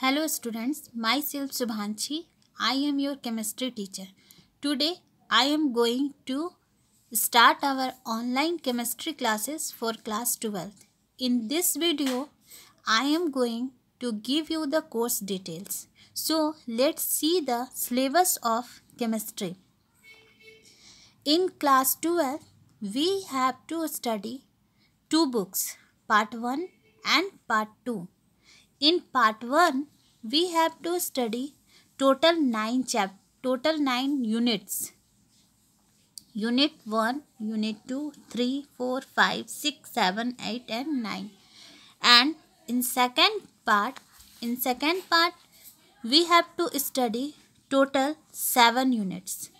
Hello students, myself Subhanchi. I am your chemistry teacher. Today I am going to start our online chemistry classes for class 12. In this video, I am going to give you the course details. So let's see the syllabus of chemistry. In class 12, we have to study two books, part 1 and part 2 in part 1, we have to study total 9 chap total 9 units. Unit 1, Unit 2, 3, 4, 5, 6, 7, 8 and 9. And in second part, in second part, we have to study total 7 units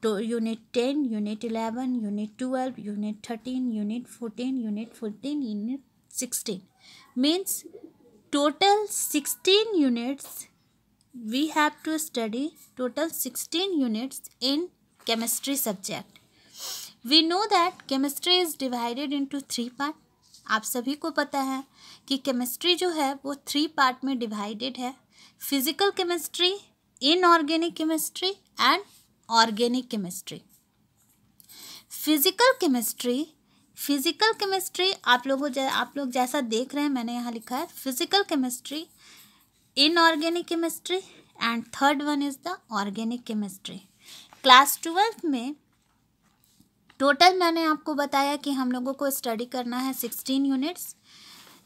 to unit 10 unit 11 unit 12 unit 13 unit 14 unit 15 unit 16 means total 16 units we have to study total 16 units in chemistry subject we know that chemistry is divided into three part आप सभी को पता है कि chemistry जो है वो three part में डिवाइडेड है physical chemistry inorganic chemistry and organic chemistry physical chemistry physical chemistry आप लोगों आप लोग जैसा देख रहे हैं मैंने यहाँ लिखा है physical chemistry inorganic chemistry and third one is the organic chemistry class twelfth में टोटल मैंने आपको बताया कि हम लोगों को स्टडी करना है सिक्सटीन यूनिट्स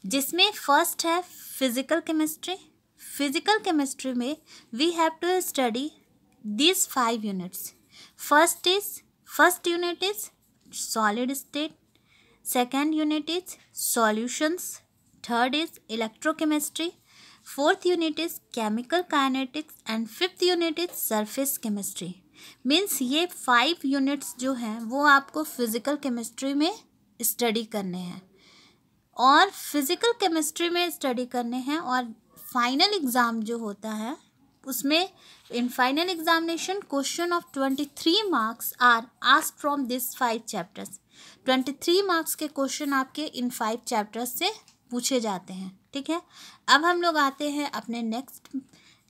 जिसमें फर्स्ट है फिज़िकल केमिस्ट्री फिज़िकल केमिस्ट्री में we have to study this five units first is first unit is solid state second unit is solutions, third is electrochemistry, fourth unit is chemical kinetics and fifth unit is surface chemistry. Means ये five units जो हैं वो आपको physical chemistry में study करने हैं और physical chemistry में स्टडी करने हैं और फाइनल एग्ज़ाम जो होता है उसमें in final examination question of twenty three marks are are from this five chapters twenty three marks के क्वेश्चन आपके इन फाइव चैप्टर्स से पूछे जाते हैं ठीक है अब हम लोग आते हैं अपने नेक्स्ट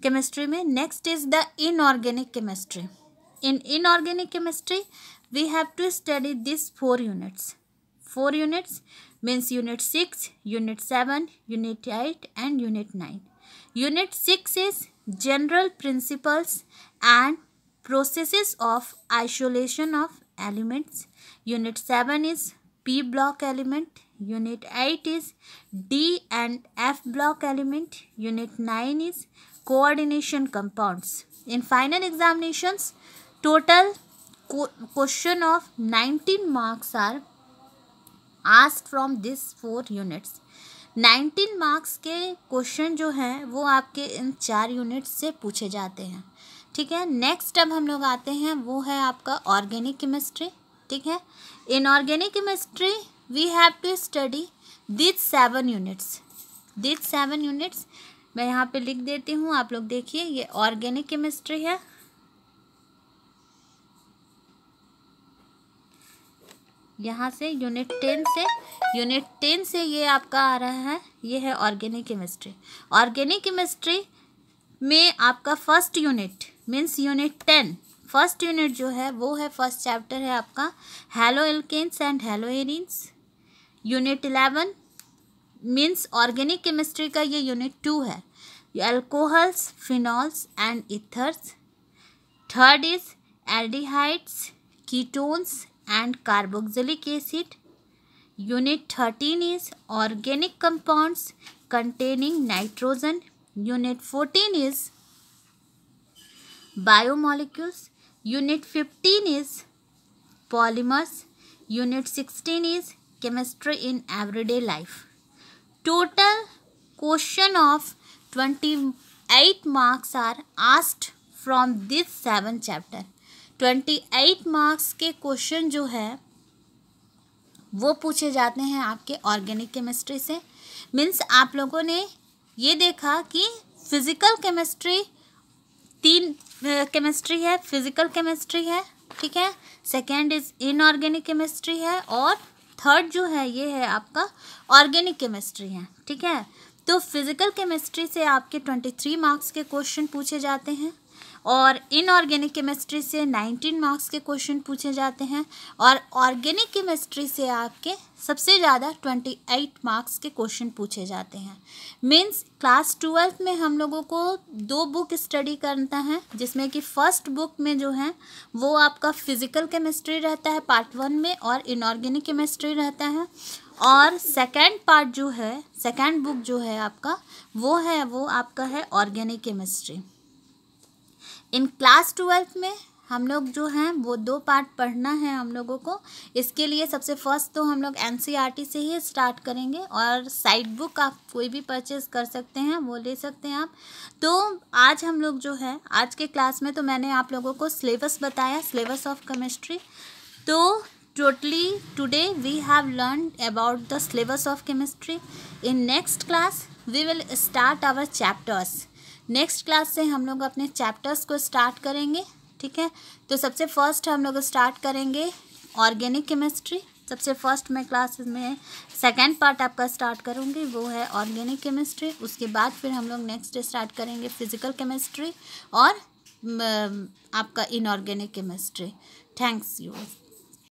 केमिस्ट्री में next is the inorganic chemistry in inorganic chemistry we have to study this four units four units means unit six unit seven unit eight and unit nine Unit 6 is General Principles and Processes of Isolation of Elements. Unit 7 is P block element. Unit 8 is D and F block element. Unit 9 is coordination compounds. In final examinations, total question of 19 marks are asked from these four units. Nineteen marks के question जो हैं वो आपके इन चार unit से पूछे जाते हैं ठीक है नेक्स्ट अब हम लोग आते हैं वो है आपका ऑर्गेनिक केमिस्ट्री ठीक है in organic chemistry we have to study this seven units this seven units मैं यहाँ पे लिख देती हूँ आप लोग देखिए ये ऑर्गेनिक केमिस्ट्री है यहाँ से यूनिट टेन से यूनिट टेन से ये आपका आ रहा है ये है ऑर्गेनिक केमिस्ट्री ऑर्गेनिक केमिस्ट्री में आपका first unit means unit ten first unit जो है वो है फर्स्ट चैप्टर है आपका haloalkanes and haloarenes unit eleven means organic chemistry का ये यूनिट टू है alcohols phenols and ethers third is aldehydes ketones and carboxylic acid. Unit 13 is organic compounds containing nitrogen. Unit 14 is biomolecules. Unit 15 is polymers. Unit 16 is chemistry in everyday life. Total question of 28 marks are asked from this 7 chapter. Twenty eight marks के question जो है वो पूछे जाते हैं आपके organic chemistry से means आप लोगों ने ये देखा कि फिज़िकल केमिस्ट्री तीन केमिस्ट्री है फिज़िकल केमिस्ट्री है ठीक है सेकेंड इज़ इनऑर्गेनिक केमिस्ट्री है और थर्ड जो है ये है आपका ऑर्गेनिक केमिस्ट्री है ठीक है तो फिज़िकल केमिस्ट्री से आपके ट्वेंटी थ्री मार्क्स के क्वेश्चन पूछे जाते हैं और इनऑर्गेनिक केमिस्ट्री से 19 मार्क्स के क्वेश्चन पूछे जाते हैं और ऑर्गेनिक केमिस्ट्री से आपके सबसे ज़्यादा 28 मार्क्स के क्वेश्चन पूछे जाते हैं मीन्स क्लास ट्वेल्थ में हम लोगों को दो बुक स्टडी करता है जिसमें कि फर्स्ट बुक में जो है वो आपका फिजिकल केमिस्ट्री रहता है पार्ट वन में और इनऑर्गेनिक केमिस्ट्री रहता है और सेकेंड पार्ट जो है सेकेंड बुक जो है आपका वो है वो आपका है organic chemistry in class twelfth में हम लोग जो हैं वो दो पार्ट पढ़ना है हम लोगों को इसके लिए सबसे फर्स्ट तो हम लोग एन e से ही स्टार्ट करेंगे और साइड बुक आप कोई भी परचेज कर सकते हैं वो ले सकते हैं आप तो आज हम लोग जो है आज के क्लास में तो मैंने आप लोगों को सिलेबस बताया सिलेबस ऑफ केमिस्ट्री तो totally today we have learn about the syllabus of chemistry in next class we will start our chapters next class से हम लोग अपने चैप्टर्स को स्टार्ट करेंगे ठीक है तो सबसे फर्स्ट हम लोग स्टार्ट करेंगे ऑर्गेनिक केमिस्ट्री सबसे फर्स्ट मैं क्लास में सेकेंड पार्ट आपका स्टार्ट करूँगी वो है ऑर्गेनिक केमिस्ट्री उसके बाद फिर हम लोग नेक्स्ट स्टार्ट करेंगे फिजिकल केमिस्ट्री और आपका इनऑर्गेनिक केमिस्ट्री थैंक्स यू